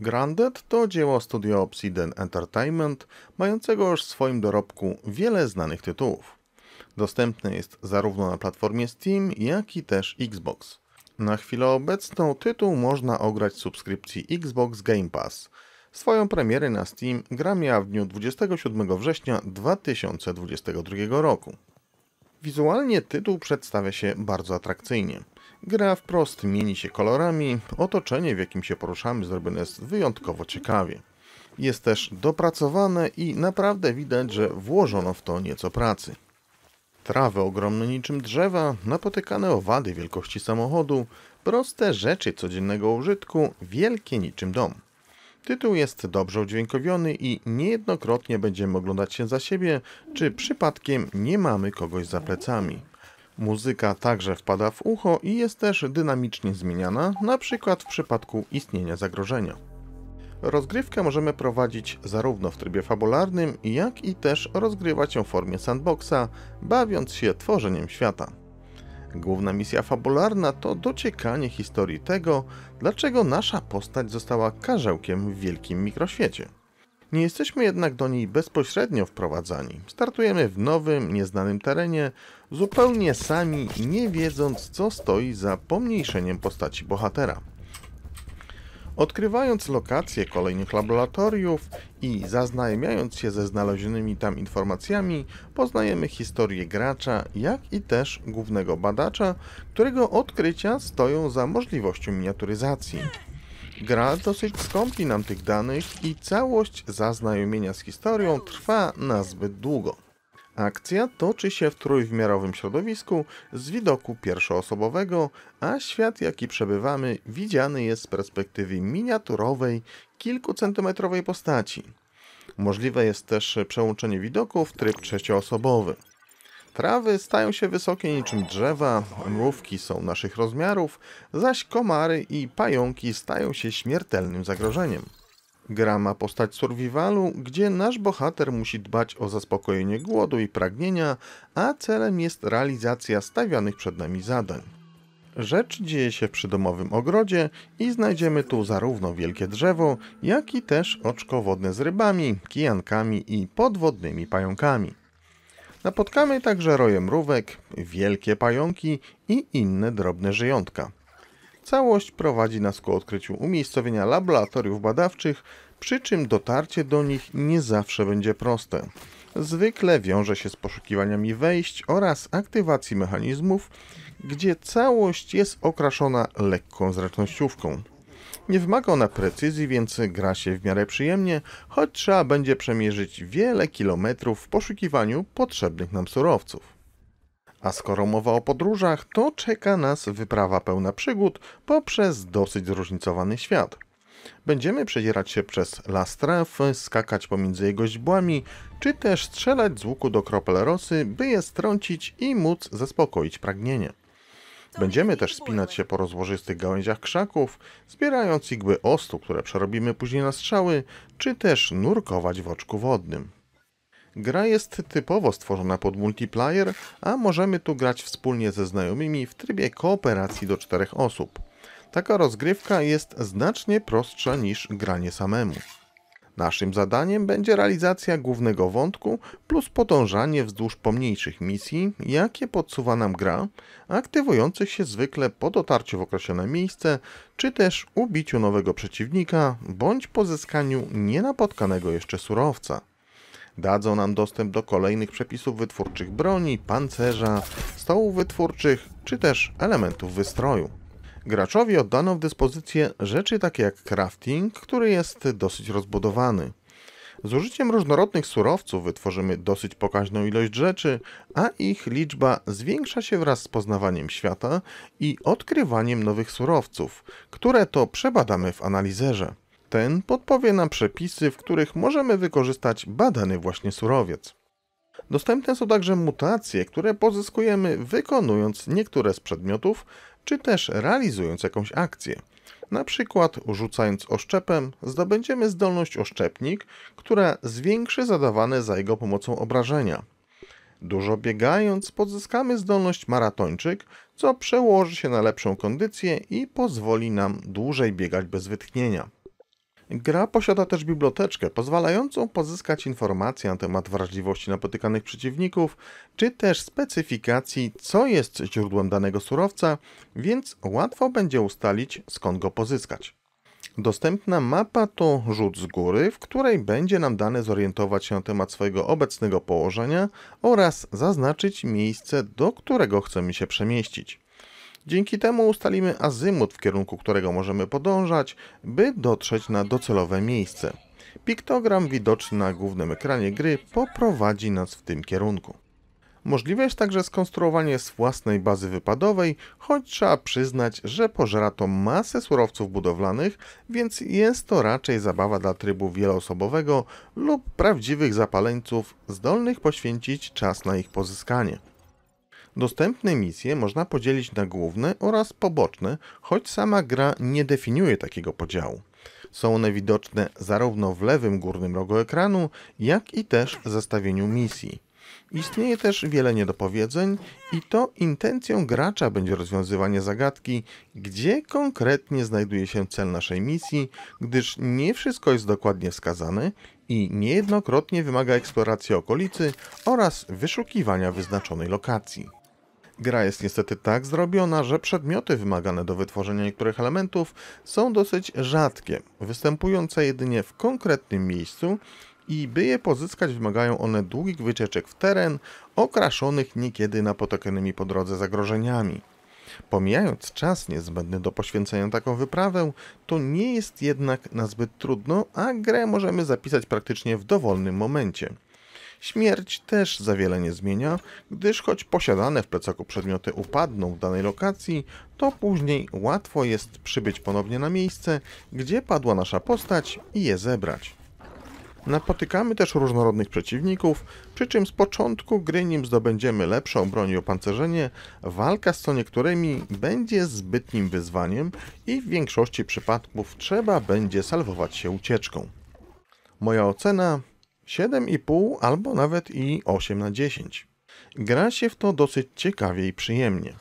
Grandet to dzieło studio Obsidian Entertainment, mającego już w swoim dorobku wiele znanych tytułów. Dostępne jest zarówno na platformie Steam, jak i też Xbox. Na chwilę obecną tytuł można ograć w subskrypcji Xbox Game Pass. Swoją premierę na Steam gra miała w dniu 27 września 2022 roku. Wizualnie tytuł przedstawia się bardzo atrakcyjnie. Gra wprost mieni się kolorami, otoczenie w jakim się poruszamy zrobione jest wyjątkowo ciekawie. Jest też dopracowane i naprawdę widać, że włożono w to nieco pracy. Trawy ogromne niczym drzewa, napotykane owady wielkości samochodu, proste rzeczy codziennego użytku, wielkie niczym dom. Tytuł jest dobrze udźwiękowiony i niejednokrotnie będziemy oglądać się za siebie, czy przypadkiem nie mamy kogoś za plecami. Muzyka także wpada w ucho i jest też dynamicznie zmieniana, na przykład w przypadku istnienia zagrożenia. Rozgrywkę możemy prowadzić zarówno w trybie fabularnym, jak i też rozgrywać ją w formie sandboxa, bawiąc się tworzeniem świata. Główna misja fabularna to dociekanie historii tego, dlaczego nasza postać została karzełkiem w wielkim mikroświecie. Nie jesteśmy jednak do niej bezpośrednio wprowadzani. Startujemy w nowym, nieznanym terenie, zupełnie sami, nie wiedząc co stoi za pomniejszeniem postaci bohatera. Odkrywając lokacje kolejnych laboratoriów i zaznajemiając się ze znalezionymi tam informacjami, poznajemy historię gracza, jak i też głównego badacza, którego odkrycia stoją za możliwością miniaturyzacji. Gra dosyć skąpi nam tych danych i całość zaznajomienia z historią trwa nazbyt długo. Akcja toczy się w trójwymiarowym środowisku z widoku pierwszoosobowego, a świat jaki przebywamy widziany jest z perspektywy miniaturowej, kilkucentymetrowej postaci. Możliwe jest też przełączenie widoku w tryb trzecioosobowy. Trawy stają się wysokie niczym drzewa, mrówki są naszych rozmiarów, zaś komary i pająki stają się śmiertelnym zagrożeniem. Gra ma postać survivalu, gdzie nasz bohater musi dbać o zaspokojenie głodu i pragnienia, a celem jest realizacja stawianych przed nami zadań. Rzecz dzieje się w przydomowym ogrodzie i znajdziemy tu zarówno wielkie drzewo, jak i też oczko wodne z rybami, kijankami i podwodnymi pająkami. Napotkamy także roje mrówek, wielkie pająki i inne drobne żyjątka. Całość prowadzi nas ku odkryciu umiejscowienia laboratoriów badawczych, przy czym dotarcie do nich nie zawsze będzie proste. Zwykle wiąże się z poszukiwaniami wejść oraz aktywacji mechanizmów, gdzie całość jest okraszona lekką zręcznościówką. Nie wymaga ona precyzji, więc gra się w miarę przyjemnie, choć trzeba będzie przemierzyć wiele kilometrów w poszukiwaniu potrzebnych nam surowców. A skoro mowa o podróżach, to czeka nas wyprawa pełna przygód poprzez dosyć zróżnicowany świat. Będziemy przedzierać się przez las traw, skakać pomiędzy jego źbłami, czy też strzelać z łuku do kropel rosy, by je strącić i móc zaspokoić pragnienie. Będziemy też spinać się po rozłożystych gałęziach krzaków, zbierając igły ostu, które przerobimy później na strzały, czy też nurkować w oczku wodnym. Gra jest typowo stworzona pod multiplayer, a możemy tu grać wspólnie ze znajomymi w trybie kooperacji do czterech osób. Taka rozgrywka jest znacznie prostsza niż granie samemu. Naszym zadaniem będzie realizacja głównego wątku plus podążanie wzdłuż pomniejszych misji, jakie podsuwa nam gra, aktywujących się zwykle po dotarciu w określone miejsce, czy też ubiciu nowego przeciwnika, bądź pozyskaniu nienapotkanego jeszcze surowca. Dadzą nam dostęp do kolejnych przepisów wytwórczych broni, pancerza, stołów wytwórczych czy też elementów wystroju. Graczowi oddano w dyspozycję rzeczy takie jak crafting, który jest dosyć rozbudowany. Z użyciem różnorodnych surowców wytworzymy dosyć pokaźną ilość rzeczy, a ich liczba zwiększa się wraz z poznawaniem świata i odkrywaniem nowych surowców, które to przebadamy w analizerze. Ten podpowie nam przepisy, w których możemy wykorzystać badany właśnie surowiec. Dostępne są także mutacje, które pozyskujemy wykonując niektóre z przedmiotów, czy też realizując jakąś akcję. Na przykład rzucając oszczepem zdobędziemy zdolność oszczepnik, która zwiększy zadawane za jego pomocą obrażenia. Dużo biegając pozyskamy zdolność maratończyk, co przełoży się na lepszą kondycję i pozwoli nam dłużej biegać bez wytchnienia. Gra posiada też biblioteczkę pozwalającą pozyskać informacje na temat wrażliwości napotykanych przeciwników, czy też specyfikacji, co jest źródłem danego surowca, więc łatwo będzie ustalić skąd go pozyskać. Dostępna mapa to rzut z góry, w której będzie nam dane zorientować się na temat swojego obecnego położenia oraz zaznaczyć miejsce, do którego chcemy się przemieścić. Dzięki temu ustalimy azymut, w kierunku którego możemy podążać, by dotrzeć na docelowe miejsce. Piktogram widoczny na głównym ekranie gry poprowadzi nas w tym kierunku. Możliwe jest także skonstruowanie z własnej bazy wypadowej, choć trzeba przyznać, że pożera to masę surowców budowlanych, więc jest to raczej zabawa dla trybu wieloosobowego lub prawdziwych zapaleńców zdolnych poświęcić czas na ich pozyskanie. Dostępne misje można podzielić na główne oraz poboczne, choć sama gra nie definiuje takiego podziału. Są one widoczne zarówno w lewym górnym rogu ekranu, jak i też w zestawieniu misji. Istnieje też wiele niedopowiedzeń i to intencją gracza będzie rozwiązywanie zagadki, gdzie konkretnie znajduje się cel naszej misji, gdyż nie wszystko jest dokładnie wskazane i niejednokrotnie wymaga eksploracji okolicy oraz wyszukiwania wyznaczonej lokacji. Gra jest niestety tak zrobiona, że przedmioty wymagane do wytworzenia niektórych elementów są dosyć rzadkie, występujące jedynie w konkretnym miejscu i by je pozyskać wymagają one długich wycieczek w teren, okraszonych niekiedy napotykanymi po drodze zagrożeniami. Pomijając czas niezbędny do poświęcenia taką wyprawę, to nie jest jednak nazbyt trudno, a grę możemy zapisać praktycznie w dowolnym momencie. Śmierć też za wiele nie zmienia, gdyż choć posiadane w plecaku przedmioty upadną w danej lokacji, to później łatwo jest przybyć ponownie na miejsce, gdzie padła nasza postać i je zebrać. Napotykamy też różnorodnych przeciwników, przy czym z początku gry nim zdobędziemy lepszą broń i opancerzenie, walka z co niektórymi będzie zbytnim wyzwaniem i w większości przypadków trzeba będzie salwować się ucieczką. Moja ocena 7,5 albo nawet i 8 na 10. Gra się w to dosyć ciekawie i przyjemnie.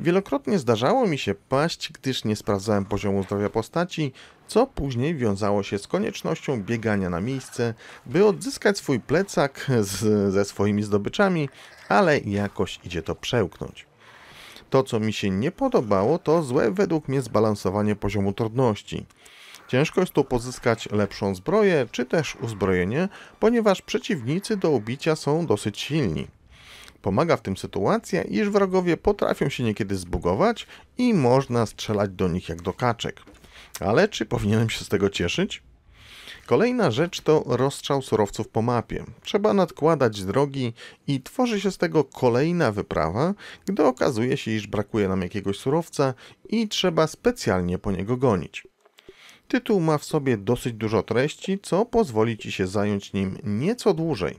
Wielokrotnie zdarzało mi się paść, gdyż nie sprawdzałem poziomu zdrowia postaci, co później wiązało się z koniecznością biegania na miejsce, by odzyskać swój plecak z, ze swoimi zdobyczami, ale jakoś idzie to przełknąć. To, co mi się nie podobało, to złe według mnie zbalansowanie poziomu trudności. Ciężko jest tu pozyskać lepszą zbroję czy też uzbrojenie, ponieważ przeciwnicy do ubicia są dosyć silni. Pomaga w tym sytuacja, iż wrogowie potrafią się niekiedy zbugować i można strzelać do nich jak do kaczek. Ale czy powinienem się z tego cieszyć? Kolejna rzecz to rozstrzał surowców po mapie. Trzeba nadkładać drogi i tworzy się z tego kolejna wyprawa, gdy okazuje się, iż brakuje nam jakiegoś surowca i trzeba specjalnie po niego gonić. Tytuł ma w sobie dosyć dużo treści, co pozwoli Ci się zająć nim nieco dłużej.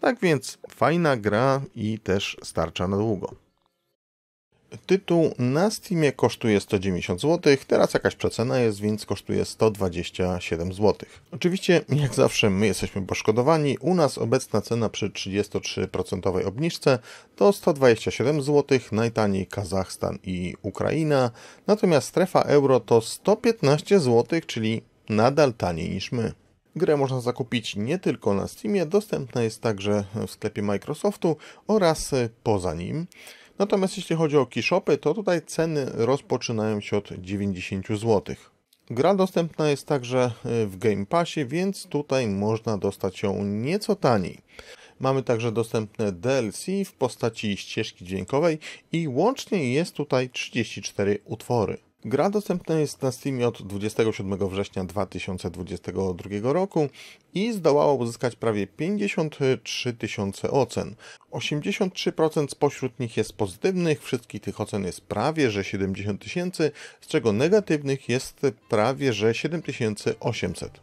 Tak więc fajna gra i też starcza na długo. Tytuł na Steamie kosztuje 190 zł, teraz jakaś przecena jest, więc kosztuje 127 zł. Oczywiście, jak zawsze, my jesteśmy poszkodowani. U nas obecna cena przy 33% obniżce to 127 zł, najtaniej Kazachstan i Ukraina, natomiast strefa euro to 115 zł, czyli nadal taniej niż my. Grę można zakupić nie tylko na Steamie, dostępna jest także w sklepie Microsoftu oraz poza nim. Natomiast jeśli chodzi o kiszopy, to tutaj ceny rozpoczynają się od 90 zł. Gra dostępna jest także y, w Game Passie, więc tutaj można dostać ją nieco taniej. Mamy także dostępne DLC w postaci ścieżki dźwiękowej i łącznie jest tutaj 34 utwory. Gra dostępna jest na Steamie od 27 września 2022 roku i zdołała uzyskać prawie 53 tysiące ocen. 83% spośród nich jest pozytywnych, wszystkich tych ocen jest prawie że 70 tysięcy, z czego negatywnych jest prawie że 7800.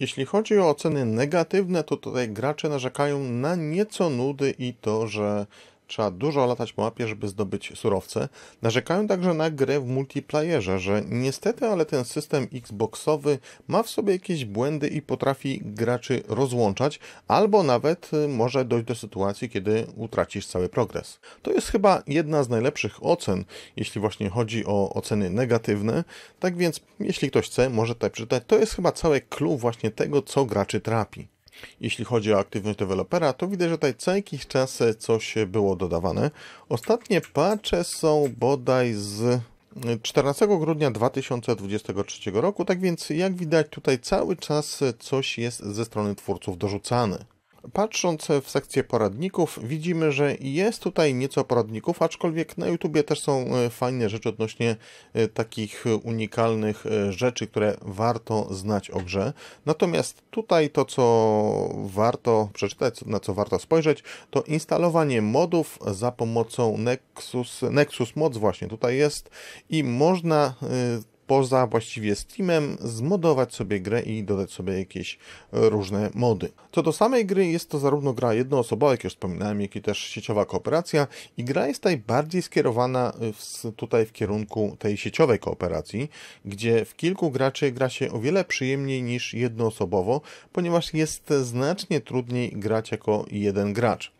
Jeśli chodzi o oceny negatywne, to tutaj gracze narzekają na nieco nudy i to, że Trzeba dużo latać po mapie, żeby zdobyć surowce. Narzekają także na grę w multiplayerze, że niestety, ale ten system Xboxowy ma w sobie jakieś błędy i potrafi graczy rozłączać, albo nawet y, może dojść do sytuacji, kiedy utracisz cały progres. To jest chyba jedna z najlepszych ocen, jeśli właśnie chodzi o oceny negatywne. Tak więc, jeśli ktoś chce, może tutaj przeczytać. To jest chyba całe clue właśnie tego, co graczy trapi. Jeśli chodzi o aktywność dewelopera, to widzę, że tutaj co jakiś czas e, coś e, było dodawane. Ostatnie patche są bodaj z 14 e, grudnia 2023 roku, tak więc jak widać tutaj cały czas coś jest ze strony twórców dorzucane. Patrząc w sekcję poradników, widzimy, że jest tutaj nieco poradników, aczkolwiek na YouTubie też są e, fajne rzeczy odnośnie e, takich unikalnych e, rzeczy, które warto znać o grze. Natomiast tutaj to, co warto przeczytać, na co warto spojrzeć, to instalowanie modów za pomocą Nexus, Nexus Mods właśnie tutaj jest i można poza właściwie Steamem zmodować sobie grę i dodać sobie jakieś różne mody. Co do samej gry jest to zarówno gra jednoosobowa, jak już wspominałem, jak i też sieciowa kooperacja i gra jest tutaj bardziej skierowana w, tutaj w kierunku tej sieciowej kooperacji, gdzie w kilku graczy gra się o wiele przyjemniej niż jednoosobowo, ponieważ jest znacznie trudniej grać jako jeden gracz.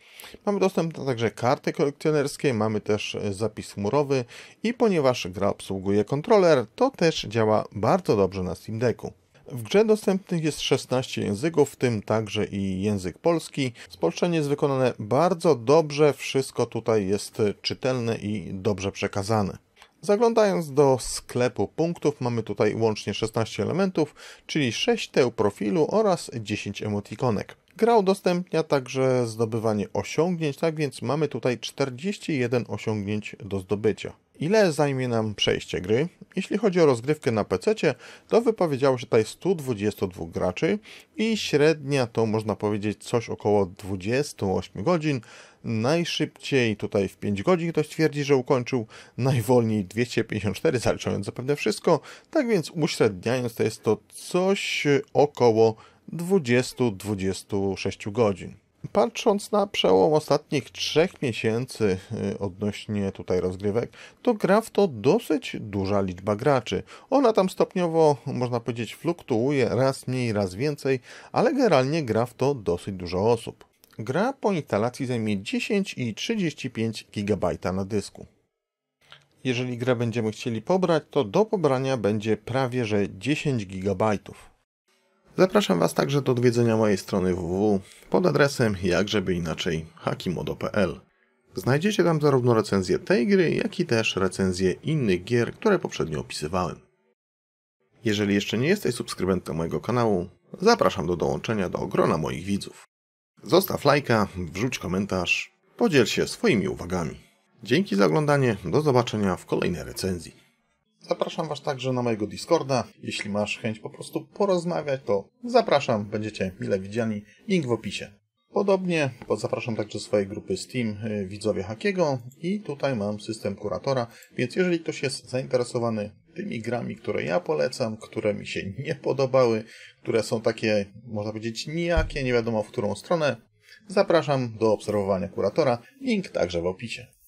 Mamy dostęp do także karty kolekcjonerskiej, mamy też e, zapis chmurowy i ponieważ gra obsługuje kontroler, to też działa bardzo dobrze na Steam Decku. W grze dostępnych jest 16 języków, w tym także i język polski. Spolszczenie jest wykonane bardzo dobrze, wszystko tutaj jest e, czytelne i dobrze przekazane. Zaglądając do sklepu punktów, mamy tutaj łącznie 16 elementów, czyli 6 teł profilu oraz 10 emotikonek. Gra udostępnia także zdobywanie osiągnięć, tak więc mamy tutaj 41 osiągnięć do zdobycia. Ile zajmie nam przejście gry? Jeśli chodzi o rozgrywkę na PC, to wypowiedziało się tutaj 122 graczy i średnia to można powiedzieć coś około 28 godzin. Najszybciej tutaj w 5 godzin ktoś twierdzi, że ukończył, najwolniej 254, zaliczając zapewne wszystko. Tak więc uśredniając to jest to coś około 20-26 godzin. Patrząc na przełom ostatnich trzech miesięcy y, odnośnie tutaj rozgrywek, to gra w to dosyć duża liczba graczy. Ona tam stopniowo, można powiedzieć, fluktuuje raz mniej, raz więcej, ale generalnie gra w to dosyć dużo osób. Gra po instalacji zajmie 10,35 GB na dysku. Jeżeli grę będziemy chcieli pobrać, to do pobrania będzie prawie że 10 GB. Zapraszam Was także do odwiedzenia mojej strony www pod adresem jakżeby inaczej hakimodo.pl. Znajdziecie tam zarówno recenzję tej gry, jak i też recenzję innych gier, które poprzednio opisywałem. Jeżeli jeszcze nie jesteś subskrybentem mojego kanału, zapraszam do dołączenia do grona moich widzów. Zostaw lajka, wrzuć komentarz, podziel się swoimi uwagami. Dzięki za oglądanie, do zobaczenia w kolejnej recenzji. Zapraszam Was także na mojego Discorda. Jeśli masz chęć po prostu porozmawiać, to zapraszam, będziecie mile widziani. Link w opisie. Podobnie zapraszam także swojej grupy Steam y, widzowie Hakiego i tutaj mam system kuratora, więc jeżeli ktoś jest zainteresowany tymi grami, które ja polecam, które mi się nie podobały, które są takie, można powiedzieć, nijakie, nie wiadomo w którą stronę, zapraszam do obserwowania kuratora. Link także w opisie.